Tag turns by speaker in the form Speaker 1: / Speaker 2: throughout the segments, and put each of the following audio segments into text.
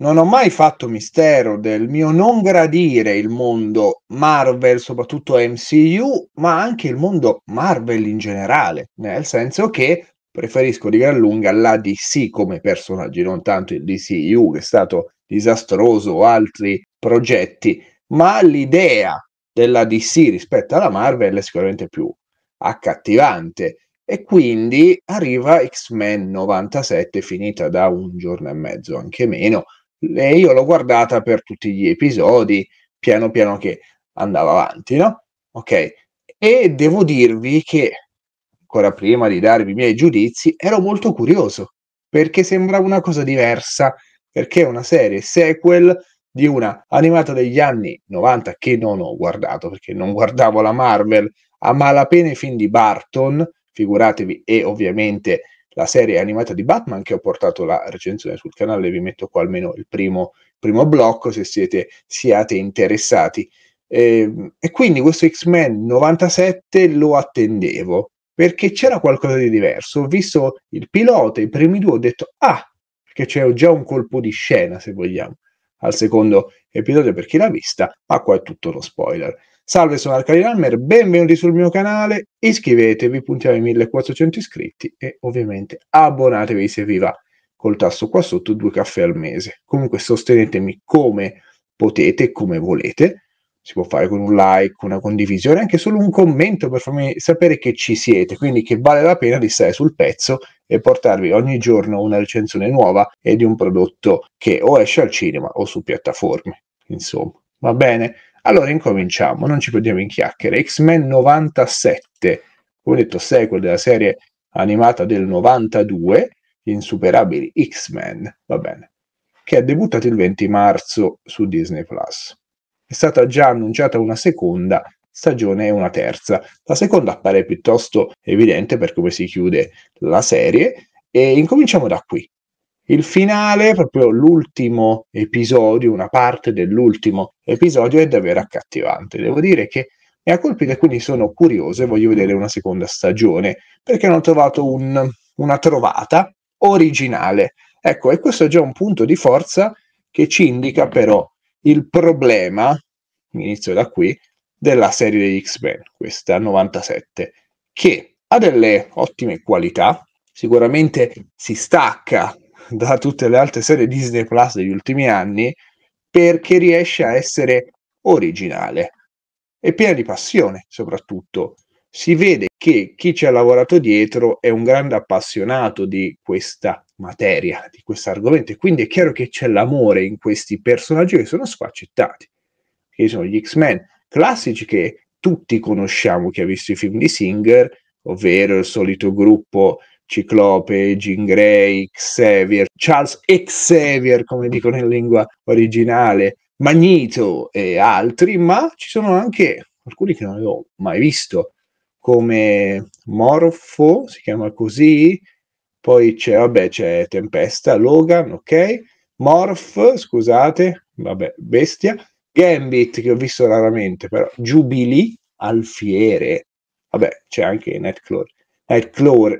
Speaker 1: non ho mai fatto mistero del mio non gradire il mondo Marvel, soprattutto MCU, ma anche il mondo Marvel in generale, nel senso che preferisco di gran lunga la DC come personaggi, non tanto il DCU che è stato disastroso o altri progetti, ma l'idea della DC rispetto alla Marvel è sicuramente più accattivante e quindi arriva X-Men 97 finita da un giorno e mezzo, anche meno, e io l'ho guardata per tutti gli episodi, piano piano che andava avanti, no? Ok, e devo dirvi che, ancora prima di darvi i miei giudizi, ero molto curioso, perché sembrava una cosa diversa, perché è una serie sequel di una animata degli anni 90 che non ho guardato, perché non guardavo la Marvel a malapena i film di Barton, figuratevi, e ovviamente la serie animata di Batman che ho portato la recensione sul canale, vi metto qua almeno il primo, primo blocco se siete, siate interessati. E, ehm, e quindi questo X-Men 97 lo attendevo perché c'era qualcosa di diverso. Ho visto il pilota, i primi due, ho detto ah, perché c'è già un colpo di scena se vogliamo al secondo episodio per chi l'ha vista, ma qua è tutto lo spoiler. Salve, sono Arcari Rammer, benvenuti sul mio canale, iscrivetevi, puntiamo ai 1400 iscritti e ovviamente abbonatevi se vi va col tasto qua sotto due caffè al mese. Comunque sostenetemi come potete, come volete, si può fare con un like, una condivisione, anche solo un commento per farmi sapere che ci siete, quindi che vale la pena di stare sul pezzo e portarvi ogni giorno una recensione nuova e di un prodotto che o esce al cinema o su piattaforme, insomma, va bene? Allora incominciamo, non ci perdiamo in chiacchiere. X-Men 97, come detto sequel della serie animata del 92, Insuperabili X-Men, va bene, che è debuttato il 20 marzo su Disney Plus. È stata già annunciata una seconda stagione e una terza. La seconda appare piuttosto evidente per come si chiude la serie e incominciamo da qui. Il finale, proprio l'ultimo episodio, una parte dell'ultimo episodio, è davvero accattivante. Devo dire che mi ha colpito e quindi sono curioso e voglio vedere una seconda stagione, perché hanno trovato un, una trovata originale. Ecco, e questo è già un punto di forza che ci indica però il problema, inizio da qui, della serie degli X-Men, questa 97, che ha delle ottime qualità, sicuramente si stacca da tutte le altre serie Disney Plus degli ultimi anni perché riesce a essere originale e piena di passione soprattutto. Si vede che chi ci ha lavorato dietro è un grande appassionato di questa materia, di questo argomento e quindi è chiaro che c'è l'amore in questi personaggi che sono sfaccettati, che sono gli X-Men classici che tutti conosciamo chi ha visto i film di Singer, ovvero il solito gruppo Ciclope, Jean Grey, Xavier, Charles Xavier come dicono in lingua originale, Magneto e altri, ma ci sono anche alcuni che non avevo mai visto, come Morfo, si chiama così, poi c'è, vabbè, c'è Tempesta, Logan, ok, Morph, scusate, vabbè, bestia, Gambit che ho visto raramente, però Jubilee, Alfiere, vabbè, c'è anche Netclore, Nightclaw,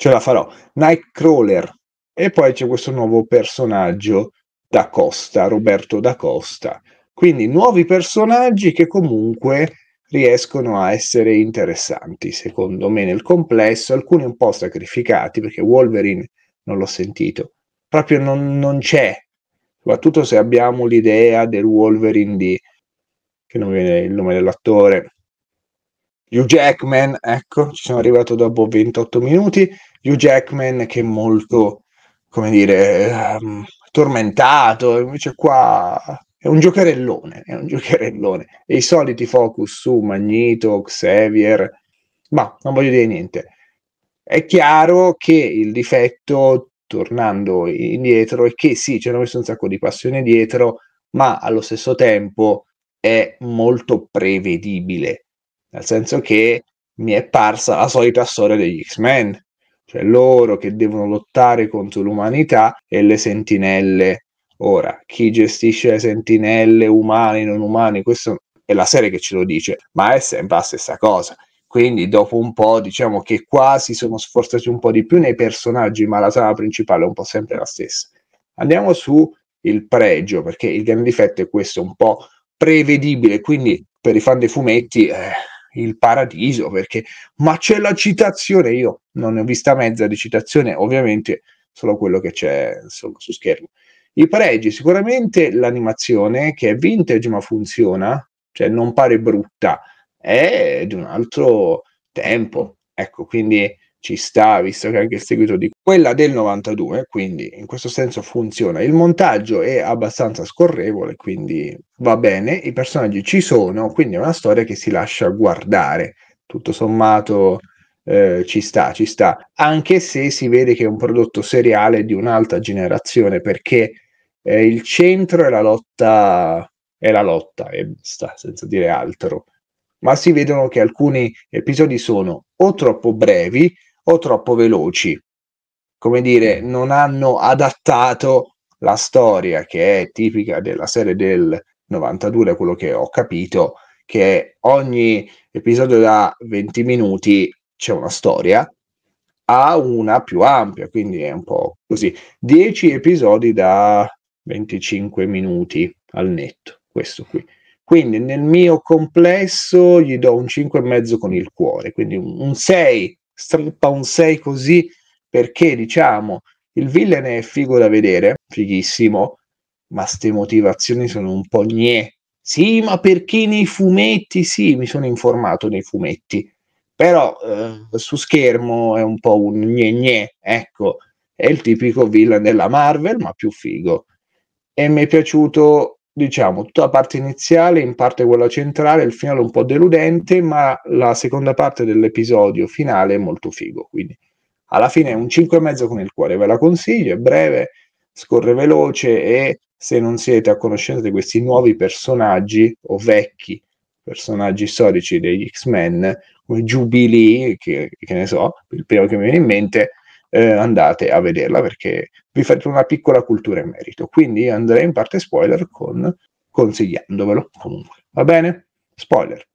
Speaker 1: ce la farò. Nightcrawler. E poi c'è questo nuovo personaggio da Costa, Roberto da Costa. Quindi nuovi personaggi che comunque riescono a essere interessanti, secondo me, nel complesso, alcuni un po' sacrificati, perché Wolverine non l'ho sentito, proprio non, non c'è, soprattutto se abbiamo l'idea del Wolverine di, che non viene il nome dell'attore, Hugh Jackman, ecco, ci sono arrivato dopo 28 minuti, Hugh Jackman che è molto, come dire, um, tormentato, invece qua è un giocherellone, è un giocherellone. E i soliti focus su Magneto, Xavier, ma non voglio dire niente. È chiaro che il difetto, tornando indietro, è che sì, ci hanno messo un sacco di passione dietro, ma allo stesso tempo è molto prevedibile, nel senso che mi è parsa la solita storia degli X-Men, cioè loro che devono lottare contro l'umanità e le sentinelle. Ora, chi gestisce le sentinelle, umani, non umane, questa è la serie che ce lo dice, ma è sempre la stessa cosa. Quindi dopo un po' diciamo che quasi sono sforzati un po' di più nei personaggi, ma la trama principale è un po' sempre la stessa. Andiamo su il pregio, perché il grande difetto è questo, un po' prevedibile, quindi per i fan dei fumetti... Eh, il paradiso perché ma c'è la citazione io non ne ho vista mezza di citazione ovviamente solo quello che c'è insomma, su schermo i pregi sicuramente l'animazione che è vintage ma funziona cioè non pare brutta è di un altro tempo ecco quindi ci sta, visto che è anche il seguito di quella del 92, quindi in questo senso funziona. Il montaggio è abbastanza scorrevole, quindi va bene, i personaggi ci sono, quindi è una storia che si lascia guardare. Tutto sommato eh, ci sta, ci sta, anche se si vede che è un prodotto seriale di un'altra generazione, perché eh, il centro è la lotta, è la lotta e sta, senza dire altro. Ma si vedono che alcuni episodi sono o troppo brevi, o troppo veloci. Come dire, non hanno adattato la storia che è tipica della serie del 92, quello che ho capito, che ogni episodio da 20 minuti c'è una storia, a una più ampia, quindi è un po' così. 10 episodi da 25 minuti al netto, questo qui. Quindi nel mio complesso gli do un 5,5 con il cuore, quindi un 6 strappa un 6 così perché diciamo il villain è figo da vedere, fighissimo, ma ste motivazioni sono un po' gne. Sì, ma perché nei fumetti? Sì, mi sono informato nei fumetti, però eh, su schermo è un po' un gne gne, ecco, è il tipico villain della Marvel, ma più figo. E mi è piaciuto diciamo, tutta la parte iniziale, in parte quella centrale, il finale un po' deludente, ma la seconda parte dell'episodio finale è molto figo, quindi alla fine è un e mezzo con il cuore, ve la consiglio, è breve, scorre veloce e se non siete a conoscenza di questi nuovi personaggi o vecchi personaggi storici degli X-Men, come Jubilee, che, che ne so, il primo che mi viene in mente, eh, andate a vederla perché vi fate una piccola cultura in merito. Quindi andrei in parte spoiler con consigliandovelo comunque. Va bene? Spoiler.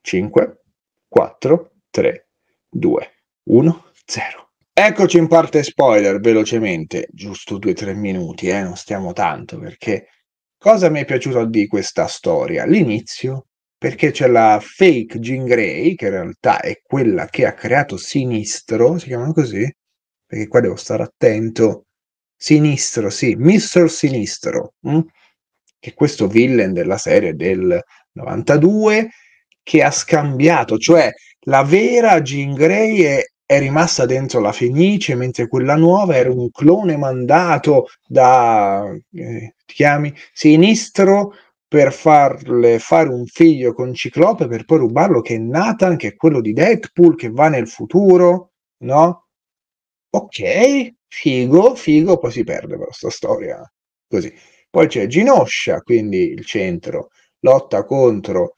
Speaker 1: 5, 4, 3, 2, 1, 0. Eccoci in parte spoiler velocemente, giusto 2-3 minuti, eh? non stiamo tanto perché cosa mi è piaciuto di questa storia? L'inizio, perché c'è la fake Jean Grey, che in realtà è quella che ha creato Sinistro, si chiama così, perché qua devo stare attento. Sinistro, sì, Mr. Sinistro, mh? Mm? che questo villain della serie del 92 che ha scambiato, cioè la vera Jean Grey è, è rimasta dentro la Fenice, mentre quella nuova era un clone mandato da, eh, ti chiami, Sinistro per farle fare un figlio con Ciclope per poi rubarlo, che è Nathan, che è quello di Deadpool, che va nel futuro, no? ok, figo, figo, poi si perde però sta storia così. Poi c'è Ginoscia, quindi il centro, lotta contro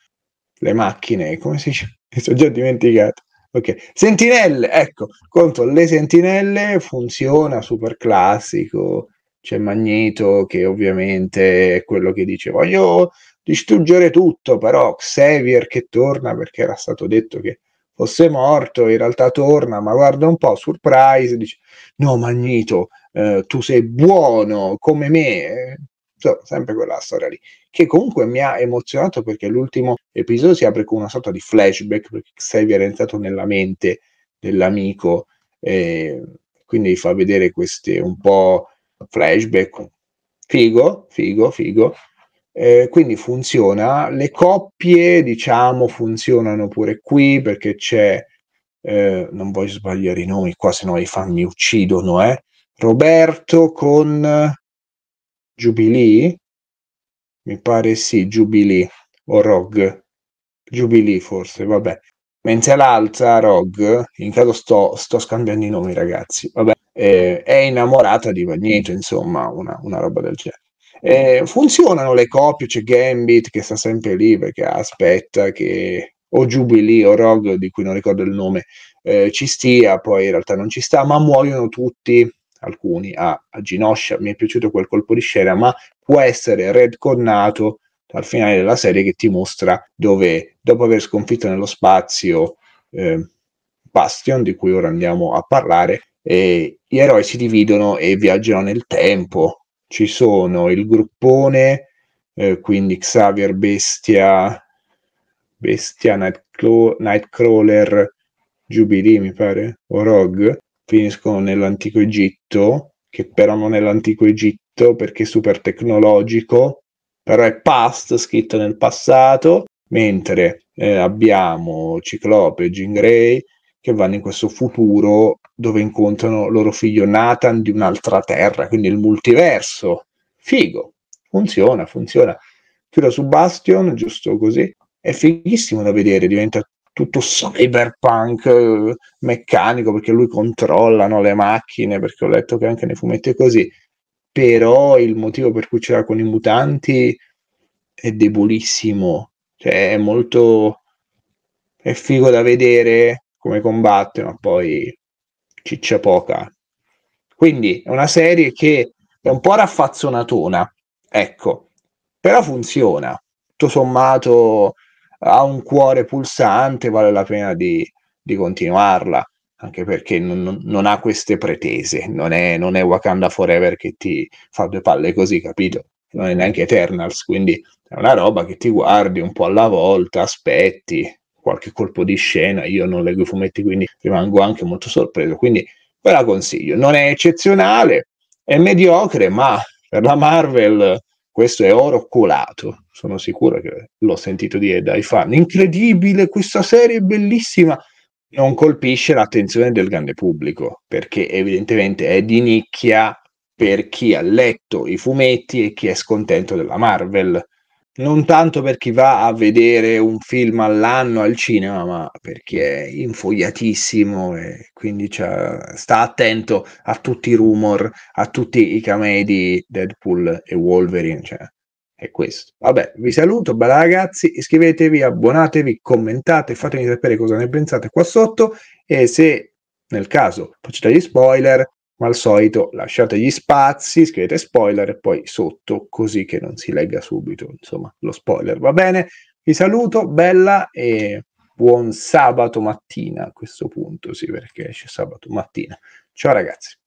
Speaker 1: le macchine, come si dice? Mi sono già dimenticato. Ok, sentinelle, ecco, contro le sentinelle funziona super classico, c'è Magneto che ovviamente è quello che dice voglio distruggere tutto, però Xavier che torna perché era stato detto che fosse morto, in realtà torna, ma guarda un po', surprise, dice, no Magnito, eh, tu sei buono come me, so, sempre quella storia lì, che comunque mi ha emozionato perché l'ultimo episodio si apre con una sorta di flashback, perché Xavier è entrato nella mente dell'amico, eh, quindi fa vedere queste un po' flashback, figo, figo, figo, eh, quindi funziona, le coppie diciamo funzionano pure qui perché c'è, eh, non voglio sbagliare i nomi qua, se no i fan mi uccidono, eh. Roberto con Jubilee, mi pare sì, Jubilee o Rog, Jubilee forse, vabbè. Mentre l'altra, Rog, in caso sto, sto scambiando i nomi ragazzi, vabbè, eh, è innamorata di Magneto, insomma, una, una roba del genere. Eh, mm. funzionano le coppie, c'è Gambit che sta sempre lì perché aspetta che o Jubilee o Rogue, di cui non ricordo il nome, eh, ci stia, poi in realtà non ci sta, ma muoiono tutti, alcuni a, a Ginoscia, mi è piaciuto quel colpo di scena, ma può essere redconnato al finale della serie che ti mostra dove dopo aver sconfitto nello spazio eh, Bastion, di cui ora andiamo a parlare, eh, gli eroi si dividono e viaggiano nel tempo ci sono il gruppone, eh, quindi Xavier Bestia, Bestia Nightclaw- Nightcrawler, Jubilee mi pare, o Rogue, finiscono nell'antico Egitto, che però non è l'antico Egitto perché è super tecnologico, però è past, scritto nel passato, mentre eh, abbiamo Ciclope, Jean Grey, che vanno in questo futuro dove incontrano loro figlio Nathan di un'altra terra, quindi il multiverso. Figo, funziona, funziona. Chiudo su Bastion, giusto così. È fighissimo da vedere, diventa tutto cyberpunk eh, meccanico perché lui controlla no, le macchine, perché ho letto che anche nei fumetti è così. Però il motivo per cui c'era con i mutanti è debolissimo, cioè è molto... è figo da vedere, come combatte, ma poi ciccia poca. Quindi è una serie che è un po' raffazzonatona, ecco, però funziona. Tutto sommato ha un cuore pulsante, vale la pena di, di continuarla, anche perché non, non, ha queste pretese, non è, non è Wakanda Forever che ti fa due palle così, capito? Non è neanche Eternals, quindi è una roba che ti guardi un po' alla volta, aspetti, qualche colpo di scena, io non leggo i fumetti quindi rimango anche molto sorpreso, quindi ve la consiglio, non è eccezionale, è mediocre, ma per la Marvel questo è oro colato, sono sicuro che l'ho sentito dire dai fan, incredibile, questa serie è bellissima, non colpisce l'attenzione del grande pubblico, perché evidentemente è di nicchia per chi ha letto i fumetti e chi è scontento della Marvel non tanto per chi va a vedere un film all'anno al cinema, ma perché è infogliatissimo e quindi sta attento a tutti i rumor, a tutti i camei di Deadpool e Wolverine. Cioè, è questo. Vabbè, vi saluto, bella ragazzi, iscrivetevi, abbonatevi, commentate, fatemi sapere cosa ne pensate qua sotto e se nel caso facete gli spoiler, ma al solito lasciate gli spazi, scrivete spoiler e poi sotto, così che non si legga subito, insomma, lo spoiler. Va bene? Vi saluto, bella e buon sabato mattina a questo punto, sì, perché esce sabato mattina. Ciao ragazzi.